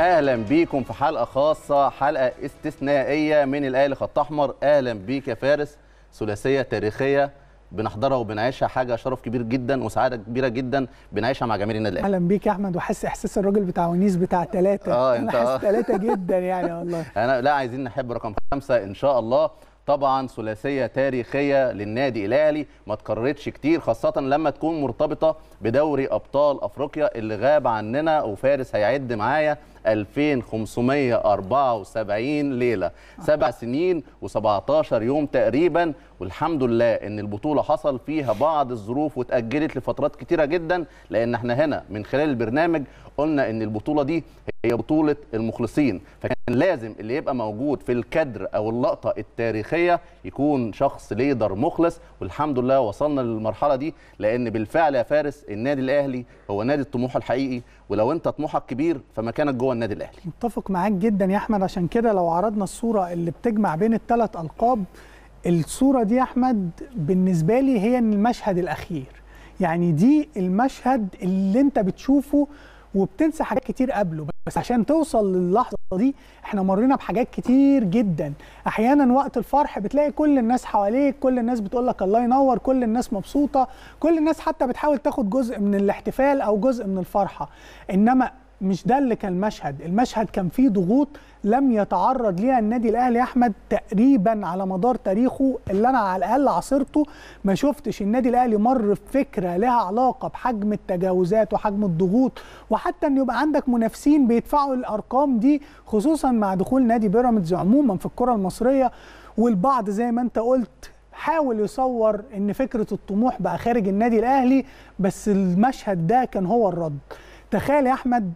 اهلا بيكم في حلقه خاصه حلقه استثنائيه من الاهلي خط احمر اهلا بيك يا فارس ثلاثيه تاريخيه بنحضرها وبنعيشها حاجه شرف كبير جدا وسعاده كبيره جدا بنعيشها مع جماهير النادي اهلا بيك يا احمد وحاسس احساس الراجل بتاع ونيس بتاع ثلاثه اه انت انا حاسس ثلاثه آه. جدا يعني والله انا لا عايزين نحب رقم خمسه ان شاء الله طبعا ثلاثيه تاريخيه للنادي الاهلي ما تكررتش كتير خاصه لما تكون مرتبطه بدوري ابطال افريقيا اللي غاب عننا وفارس هيعد معايا 2574 ليله سبع آه. سنين و17 يوم تقريبا والحمد لله ان البطوله حصل فيها بعض الظروف وتاجلت لفترات كتيره جدا لان احنا هنا من خلال البرنامج قلنا ان البطوله دي هي بطوله المخلصين فكان لازم اللي يبقى موجود في الكادر او اللقطه التاريخيه يكون شخص ليدر مخلص والحمد لله وصلنا للمرحله دي لان بالفعل يا فارس النادي الاهلي هو نادي الطموح الحقيقي ولو انت طموحك كبير فمكانك جوه هو النادي الاهلي متفق معاك جدا يا احمد عشان كده لو عرضنا الصوره اللي بتجمع بين الثلاث القاب الصوره دي يا احمد بالنسبه لي هي المشهد الاخير يعني دي المشهد اللي انت بتشوفه وبتنسى حاجات كتير قبله بس عشان توصل للحظه دي احنا مرينا بحاجات كتير جدا احيانا وقت الفرح بتلاقي كل الناس حواليك كل الناس بتقول لك الله ينور كل الناس مبسوطه كل الناس حتى بتحاول تاخد جزء من الاحتفال او جزء من الفرحه انما مش ده اللي كان المشهد المشهد كان فيه ضغوط لم يتعرض ليها النادي الاهلي احمد تقريبا على مدار تاريخه اللي انا على الاقل عاصرته ما شفتش النادي الاهلي مر بفكره لها علاقه بحجم التجاوزات وحجم الضغوط وحتى ان يبقى عندك منافسين بيدفعوا الارقام دي خصوصا مع دخول نادي بيراميدز عموما في الكره المصريه والبعض زي ما انت قلت حاول يصور ان فكره الطموح بقى خارج النادي الاهلي بس المشهد ده كان هو الرد تخيل يا احمد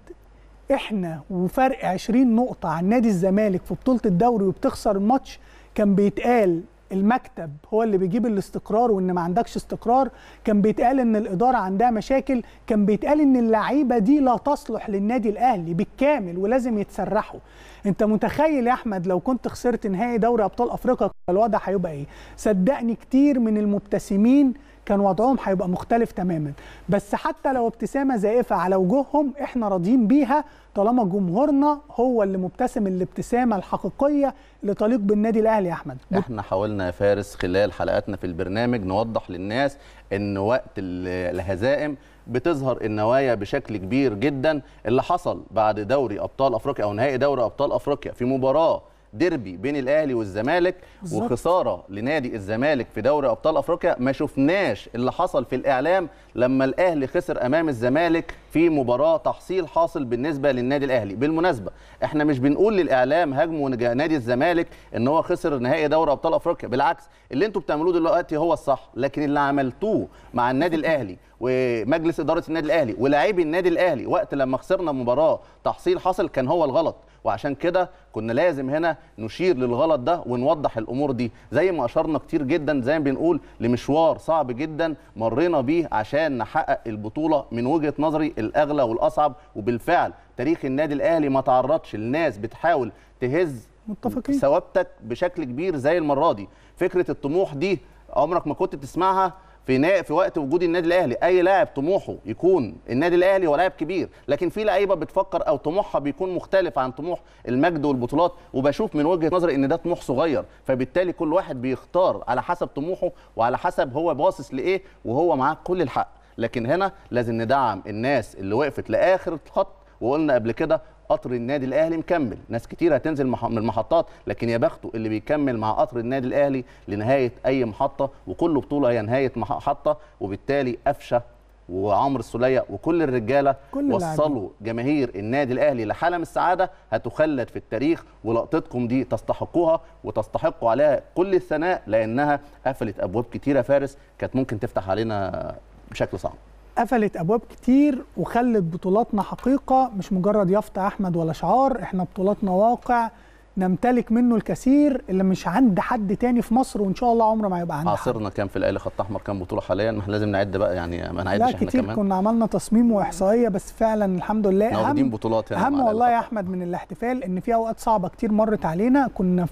احنا وفرق 20 نقطه عن نادي الزمالك في بطوله الدوري وبتخسر الماتش كان بيتقال المكتب هو اللي بيجيب الاستقرار وان ما عندكش استقرار كان بيتقال ان الاداره عندها مشاكل كان بيتقال ان اللعيبه دي لا تصلح للنادي الاهلي بالكامل ولازم يتسرحوا انت متخيل يا احمد لو كنت خسرت نهائي دوري ابطال افريقيا الوضع هيبقى ايه صدقني كتير من المبتسمين كان وضعهم هيبقى مختلف تماما بس حتى لو ابتسامه زائفه على وجوههم احنا راضيين بيها طالما جمهورنا هو اللي مبتسم الابتسامه الحقيقيه اللي بالنادي الاهلي يا احمد احنا حاولنا يا فارس خلال حلقاتنا في البرنامج نوضح للناس ان وقت الهزائم بتظهر النوايا بشكل كبير جدا اللي حصل بعد دوري ابطال افريقيا او نهائي دوري ابطال افريقيا في مباراه ديربي بين الاهلي والزمالك بالزبط. وخساره لنادي الزمالك في دوري ابطال افريقيا ما شفناش اللي حصل في الاعلام لما الاهلي خسر امام الزمالك في مباراه تحصيل حاصل بالنسبه للنادي الاهلي بالمناسبه احنا مش بنقول للاعلام هاجموا نادي الزمالك ان هو خسر نهائي دوري ابطال افريقيا بالعكس اللي انتوا بتعملوه دلوقتي هو الصح لكن اللي عملتوه مع النادي الاهلي ومجلس اداره النادي الاهلي ولاعبي النادي الاهلي وقت لما خسرنا مباراه تحصيل حصل كان هو الغلط وعشان كده كنا لازم هنا نشير للغلط ده ونوضح الامور دي زي ما اشرنا كتير جدا زي ما بنقول لمشوار صعب جدا مرينا بيه عشان نحقق البطوله من وجهه نظري الاغلى والاصعب وبالفعل تاريخ النادي الاهلي ما تعرضش لناس بتحاول تهز متفقين ثوابتك بشكل كبير زي المره دي فكره الطموح دي عمرك ما كنت تسمعها في في وقت وجود النادي الاهلي اي لاعب طموحه يكون النادي الاهلي هو لاعب كبير لكن في لعيبه بتفكر او طموحها بيكون مختلف عن طموح المجد والبطولات وبشوف من وجهه نظري ان ده طموح صغير فبالتالي كل واحد بيختار على حسب طموحه وعلى حسب هو باصص لايه وهو معاه كل الحق لكن هنا لازم ندعم الناس اللي وقفت لاخر الخط وقلنا قبل كده قطر النادي الاهلي مكمل ناس كتير هتنزل من المحطات لكن يا بخته اللي بيكمل مع قطر النادي الاهلي لنهايه اي محطه وكل بطوله هي نهايه محطه وبالتالي قفشه وعمرو السوليه وكل الرجاله كل وصلوا العجل. جماهير النادي الاهلي لحلم السعاده هتخلد في التاريخ ولقطتكم دي تستحقوها وتستحقوا عليها كل الثناء لانها قفلت ابواب كتيره فارس كانت ممكن تفتح علينا بشكل صعب قفلت ابواب كتير وخلت بطولاتنا حقيقه مش مجرد يافطه احمد ولا شعار احنا بطولاتنا واقع نمتلك منه الكثير اللي مش عند حد تاني في مصر وان شاء الله عمره ما يبقى عندنا عصرنا كام في الاهلي خط احمر كام بطوله حاليا ما احنا لازم نعد بقى يعني ما نعدش لا احنا كتير كمان كنا عملنا تصميم واحصائيه بس فعلا الحمد لله اهم بطولات يعني اهم والله يا احمد من الاحتفال ان في اوقات صعبه كتير مرت علينا كنا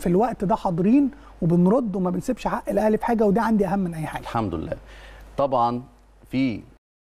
في الوقت ده حاضرين وبنرد وما بنسيبش حق الاهلي في حاجه وده عندي اهم من اي حاجه الحمد لله طبعا fee